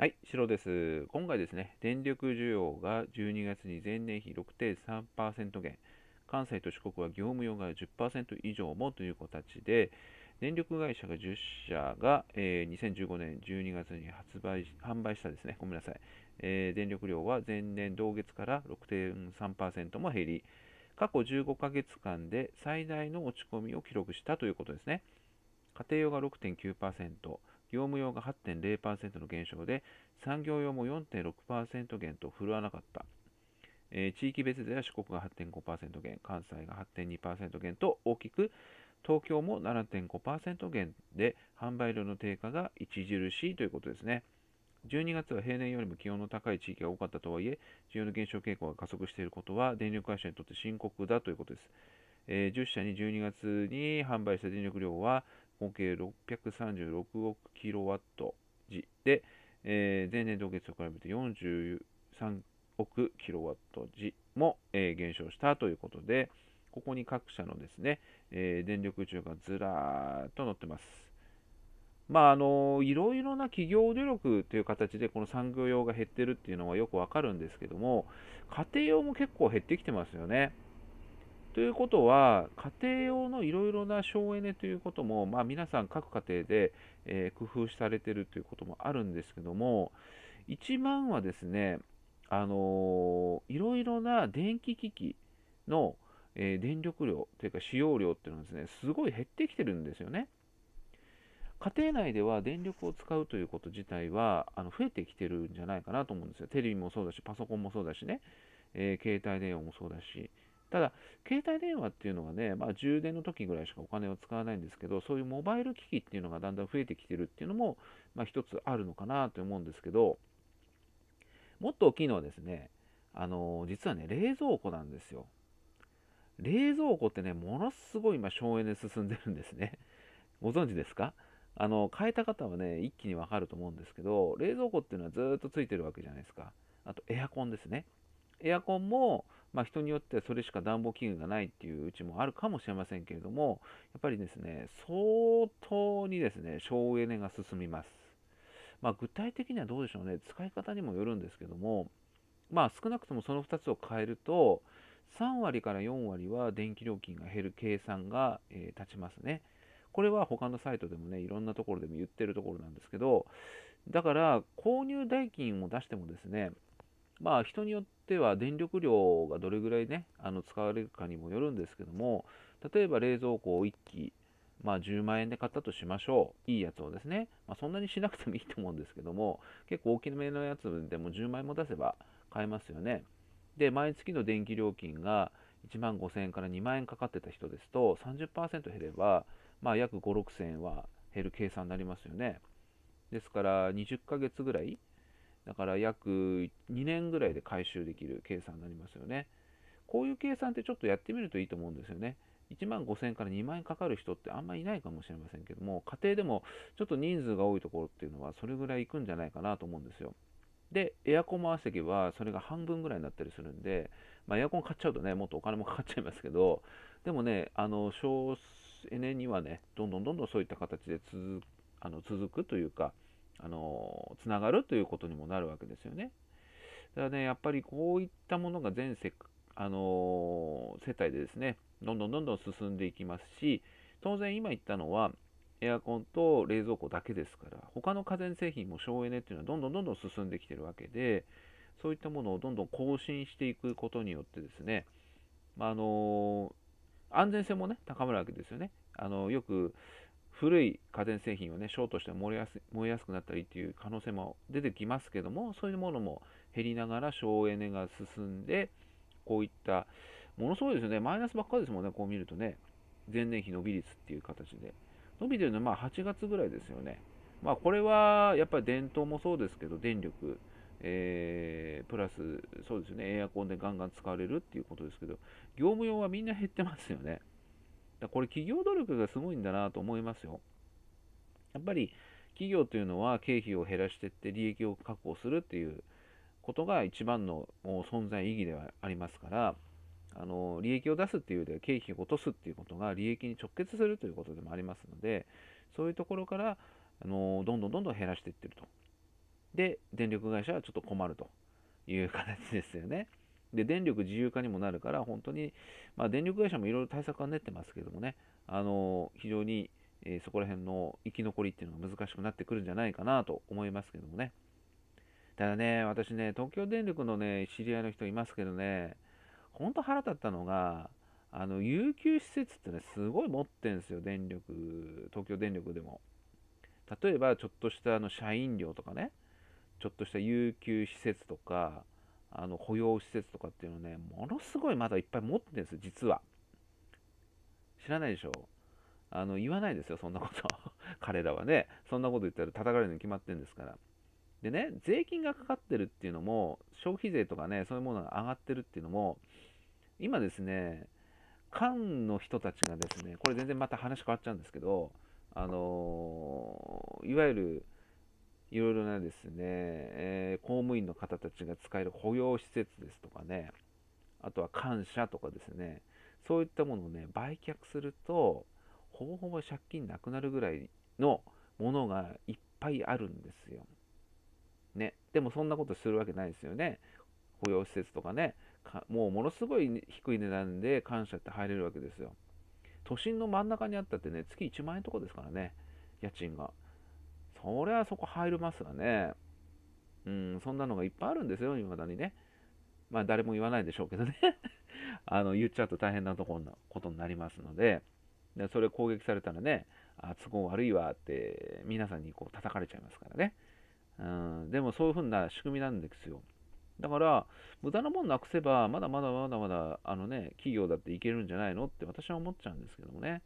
はい、白です。今回ですね、電力需要が12月に前年比6.3%減、関西と四国は業務用が10%以上もという形で、電力会社が10社が、えー、2015年12月に発売販売したですね、ごめんなさい、えー、電力量は前年同月から6.3%も減り、過去15ヶ月間で最大の落ち込みを記録したということですね。家庭用が6.9%、業務用が8.0%の減少で、産業用も4.6%減と振るわなかった。えー、地域別では四国が8.5%減、関西が8.2%減と大きく、東京も7.5%減で販売量の低下が著しいということですね。12月は平年よりも気温の高い地域が多かったとはいえ、需要の減少傾向が加速していることは、電力会社にとって深刻だということです。えー、10社に12月に販売した電力量は、合計636億キロワット時で、えー、前年同月と比べて43億キロワット時も、えー、減少したということで、ここに各社のですね、えー、電力需要がずらーっと載ってます。まああのいろいろな企業努力という形でこの産業用が減ってるっていうのはよくわかるんですけども、家庭用も結構減ってきてますよね。ということは、家庭用のいろいろな省エネということも、まあ、皆さん各家庭で、えー、工夫されてるということもあるんですけども、一番はですね、あのー、いろいろな電気機器の、えー、電力量というか使用量っていうのはですね、すごい減ってきてるんですよね。家庭内では電力を使うということ自体はあの増えてきてるんじゃないかなと思うんですよ。テレビもそうだし、パソコンもそうだしね、えー、携帯電話もそうだし。ただ、携帯電話っていうのはね、まあ、充電の時ぐらいしかお金を使わないんですけど、そういうモバイル機器っていうのがだんだん増えてきてるっていうのも、まあ、一つあるのかなと思うんですけど、もっと大きいのはですね、あの実はね、冷蔵庫なんですよ。冷蔵庫ってね、ものすごい今、省エネ進んでるんですね。ご存知ですかあの変えた方はね、一気にわかると思うんですけど、冷蔵庫っていうのはずっとついてるわけじゃないですか。あと、エアコンですね。エアコンも、まあ、人によってはそれしか暖房器具がないっていううちもあるかもしれませんけれども、やっぱりですね、相当にですね、省エネが進みます。まあ、具体的にはどうでしょうね、使い方にもよるんですけども、まあ、少なくともその2つを変えると、3割から4割は電気料金が減る計算が、えー、立ちますね。これは他のサイトでもね、いろんなところでも言ってるところなんですけど、だから購入代金を出してもですね、まあ人によっては電力量がどれぐらいねあの使われるかにもよるんですけども例えば冷蔵庫を1機まあ、10万円で買ったとしましょう。いいやつをですね。まあ、そんなにしなくてもいいと思うんですけども、結構大きめのやつでも10万円も出せば買えますよね。で、毎月の電気料金が1万5000円から2万円かかってた人ですと、30%減れば、まあ、約5、6000円は減る計算になりますよね。ですから、20ヶ月ぐらいだから約2年ぐらいで回収できる計算になりますよね。こういう計算ってちょっとやってみるといいと思うんですよね。1万5000円から2万円かかる人ってあんまりいないかもしれませんけども、家庭でもちょっと人数が多いところっていうのはそれぐらいいくんじゃないかなと思うんですよ。で、エアコン回せばそれが半分ぐらいになったりするんで、まあ、エアコン買っちゃうとね、もっとお金もかかっちゃいますけど、でもね、あの、省エネにはね、どんどんどんどんそういった形で続あの続くというか、あのつながるということにもなるわけですよね。だからね、やっぱりこういったものが全世,、あの世帯でですね、どんどんどんどん進んでいきますし、当然今言ったのは、エアコンと冷蔵庫だけですから、他の家電製品も省エネっていうのはどんどんどんどん進んできてるわけで、そういったものをどんどん更新していくことによってですね、まあ、あの安全性もね、高まるわけですよね。あのよく、古い家電製品をね、ショートして燃えやす燃えやすくなったりっていう可能性も出てきますけども、そういうものも減りながら省エネが進んで、こういった、ものすごいですよね、マイナスばっかりですもんね、こう見るとね、前年比伸び率っていう形で。伸びてるのはまあ8月ぐらいですよね。まあこれはやっぱり伝統もそうですけど、電力、えー、プラス、そうですね、エアコンでガンガン使われるっていうことですけど、業務用はみんな減ってますよね。だこれ企業努力がすごいんだなと思いますよ。やっぱり企業というのは経費を減らしていって利益を確保するっていうことが一番の存在意義ではありますから、あの利益を出すっていうよりは経費を落とすっていうことが利益に直結するということでもありますので、そういうところからあのどんどんどんどん減らしていってると。で、電力会社はちょっと困るという形ですよね。で、電力自由化にもなるから、本当に、まあ、電力会社もいろいろ対策は練ってますけどもね、あの非常に、えー、そこら辺の生き残りっていうのが難しくなってくるんじゃないかなと思いますけどもね。ただね、私ね、東京電力のね、知り合いの人いますけどね、ほんと腹立ったのが、あの、有給施設ってね、すごい持ってんですよ、電力、東京電力でも。例えば、ちょっとしたあの社員寮とかね、ちょっとした有給施設とか、あの保養施設とかっていうのね、ものすごいまだいっぱい持ってるんです、実は。知らないでしょあの言わないですよ、そんなこと。彼らはね、そんなこと言ったら叩かれるに決まってるんですから。でね、税金がかかってるっていうのも、消費税とかね、そういうものが上がってるっていうのも、今ですね、漢の人たちがですね、これ全然また話変わっちゃうんですけど、あのー、いわゆるいろいろなですね、えー、公務員の方たちが使える保養施設ですとかね、あとは感謝とかですね、そういったものをね、売却すると、ほぼほぼ借金なくなるぐらいのものがいっぱいあるんですよ。ね、でもそんなことするわけないですよね。保養施設とかね、かもうものすごい低い値段で感謝って入れるわけですよ。都心の真ん中にあったってね、月1万円とかですからね、家賃が。そりゃそこ入りますわね。うん、そんなのがいっぱいあるんですよ、未だにね。まあ誰も言わないでしょうけどね あの、言っちゃうと大変なとこなことになりますので、でそれ攻撃されたらね、あ、都合悪いわって、皆さんにこう叩かれちゃいますからね。うん、でもそういうふうな仕組みなんですよ。だから、無駄なもんなくせば、まだまだまだまだ、あのね、企業だっていけるんじゃないのって私は思っちゃうんですけどもね。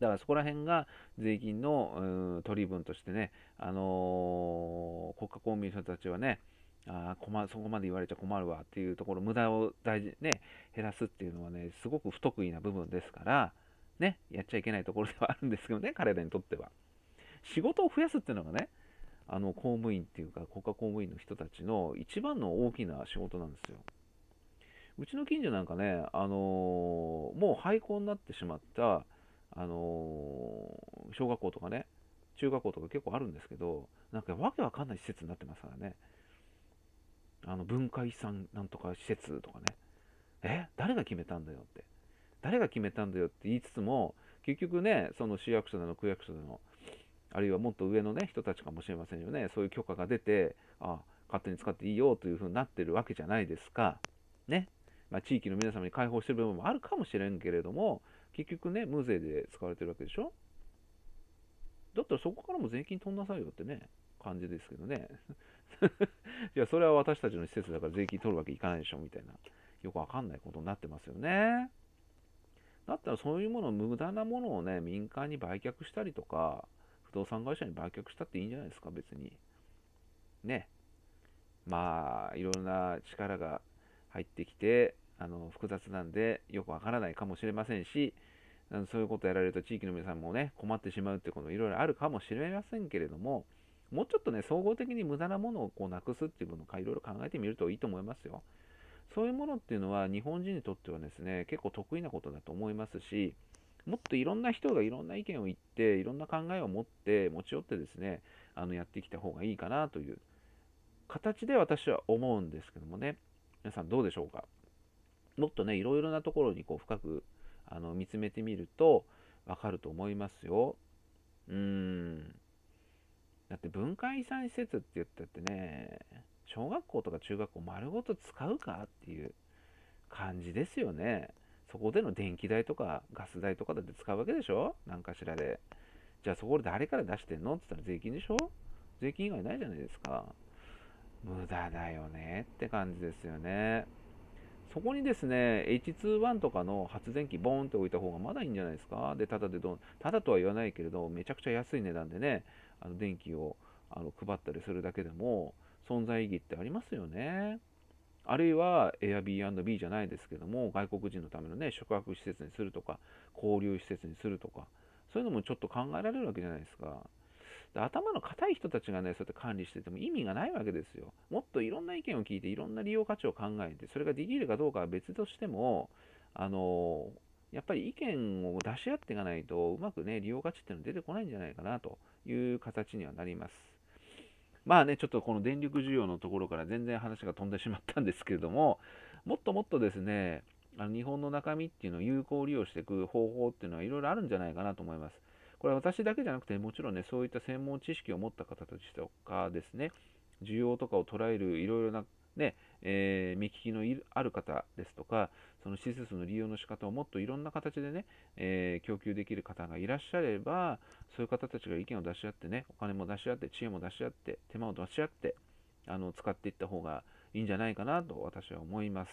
だからそこら辺が税金の取り分としてね、あのー、国家公務員の人たちはね、あ困そこまで言われちゃ困るわっていうところ、無駄を大事、ね、減らすっていうのはね、すごく不得意な部分ですから、ね、やっちゃいけないところではあるんですけどね、彼らにとっては。仕事を増やすっていうのがね、あの公務員っていうか、国家公務員の人たちの一番の大きな仕事なんですよ。うちの近所なんかね、あのー、もう廃校になってしまった、あのー、小学校とかね、中学校とか結構あるんですけど、なんかわけわかんない施設になってますからね。あの、文化遺産なんとか施設とかね。え誰が決めたんだよって。誰が決めたんだよって言いつつも、結局ね、その市役所なの区役所なの、あるいはもっと上のね、人たちかもしれませんよね。そういう許可が出て、あ勝手に使っていいよというふうになってるわけじゃないですか。ね。まあ、地域の皆様に開放してる部分もあるかもしれんけれども、結局ね、無税で使われてるわけでしょだったらそこからも税金取んなさいよってね、感じですけどね。いや、それは私たちの施設だから税金取るわけいかないでしょ、みたいな。よくわかんないことになってますよね。だったらそういうもの、無駄なものをね、民間に売却したりとか、不動産会社に売却したっていいんじゃないですか、別に。ね。まあ、いろんな力が入ってきて、あの複雑なんでよくわからないかもしれませんし、そういうことやられると地域の皆さんもね、困ってしまうってこといろいろあるかもしれませんけれども、もうちょっとね、総合的に無駄なものをこうなくすっていうものをいろいろ考えてみるといいと思いますよ。そういうものっていうのは日本人にとってはですね、結構得意なことだと思いますし、もっといろんな人がいろんな意見を言って、いろんな考えを持って、持ち寄ってですね、あのやってきた方がいいかなという形で私は思うんですけどもね、皆さんどうでしょうか。もっとね、いろいろなところにこう深くあの見つめてみるとわかると思いますよ。うーん。だって文化遺産施設って言ったってね、小学校とか中学校丸ごと使うかっていう感じですよね。そこでの電気代とかガス代とかだって使うわけでしょ何かしらで。じゃあそこで誰から出してんのって言ったら税金でしょ税金以外ないじゃないですか。無駄だよねって感じですよね。そこにですね、H21 とかの発電機ボーンって置いた方がまだいいんじゃないですか。で、ただでどん、ただとは言わないけれど、めちゃくちゃ安い値段でね、あの電気をあの配ったりするだけでも存在意義ってありますよね。あるいは Airbnb じゃないですけども、外国人のためのね、宿泊施設にするとか、交流施設にするとか、そういうのもちょっと考えられるわけじゃないですか。頭の固い人たちがね、そうやって管理してても意味がないわけですよ。もっといろんな意見を聞いて、いろんな利用価値を考えて、それができるかどうかは別としても、あのやっぱり意見を出し合っていかないと、うまくね、利用価値っていうの出てこないんじゃないかなという形にはなります。まあね、ちょっとこの電力需要のところから全然話が飛んでしまったんですけれども、もっともっとですね、あの日本の中身っていうのを有効利用していく方法っていうのはいろいろあるんじゃないかなと思います。これ私だけじゃなくて、もちろんね、そういった専門知識を持った方たちとかですね、需要とかを捉えるいろいろなね、えー、見聞きのある方ですとか、その施設の利用の仕方をもっといろんな形でね、えー、供給できる方がいらっしゃれば、そういう方たちが意見を出し合ってね、お金も出し合って、知恵も出し合って、手間を出し合って、あの使っていった方がいいんじゃないかなと私は思います。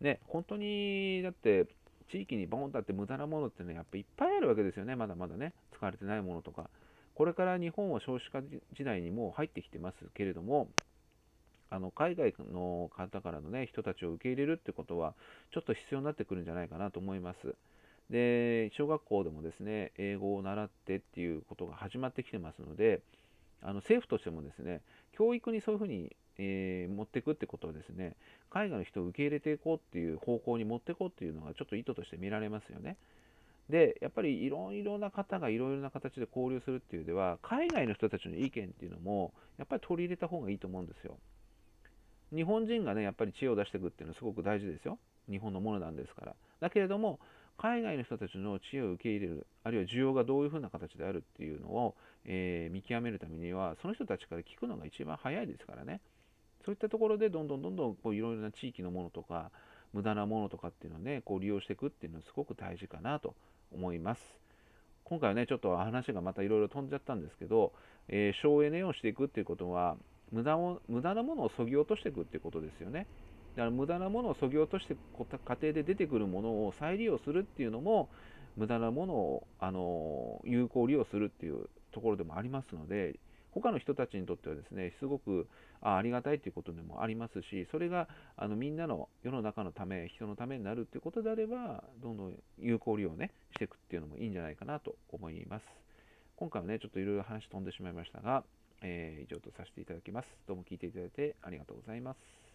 ね、本当に、だって、地域にボンとあって無駄なものっていうのはやっぱいっぱいあるわけですよね、まだまだね、使われてないものとか。これから日本は少子化時代にもう入ってきてますけれども、あの海外の方からの、ね、人たちを受け入れるってことは、ちょっと必要になってくるんじゃないかなと思います。で、小学校でもですね、英語を習ってっていうことが始まってきてますので、あの政府としてもですね、教育にそういうふうにえー、持っていくってことはですね、海外の人を受け入れていこうっていう方向に持っていこうっていうのがちょっと意図として見られますよね。で、やっぱりいろいろな方がいろいろな形で交流するっていうでは、海外の人たちの意見っていうのも、やっぱり取り入れた方がいいと思うんですよ。日本人がね、やっぱり知恵を出していくっていうのはすごく大事ですよ。日本のものなんですから。だけれども、海外の人たちの知恵を受け入れる、あるいは需要がどういうふうな形であるっていうのを、えー、見極めるためには、その人たちから聞くのが一番早いですからね。そういったところでどんどんどんどんこういろいろな地域のものとか無駄なものとかっていうのをねこう利用していくっていうのはすごく大事かなと思います。今回はねちょっと話がまたいろいろ飛んじゃったんですけど、えー、省エネをしていくっていうことは無駄を無駄なものをそぎ落としていくっていうことですよね。だから無駄なものをそぎ落としていく過程で出てくるものを再利用するっていうのも無駄なものをあの有効利用するっていうところでもありますので他の人たちにとってはですねすごくあありがたいということでもありますしそれがあのみんなの世の中のため人のためになるということであればどんどん有効利用ねしていくっていうのもいいんじゃないかなと思います今回はねちょっといろいろ話飛んでしまいましたが、えー、以上とさせていただきますどうも聞いていただいてありがとうございます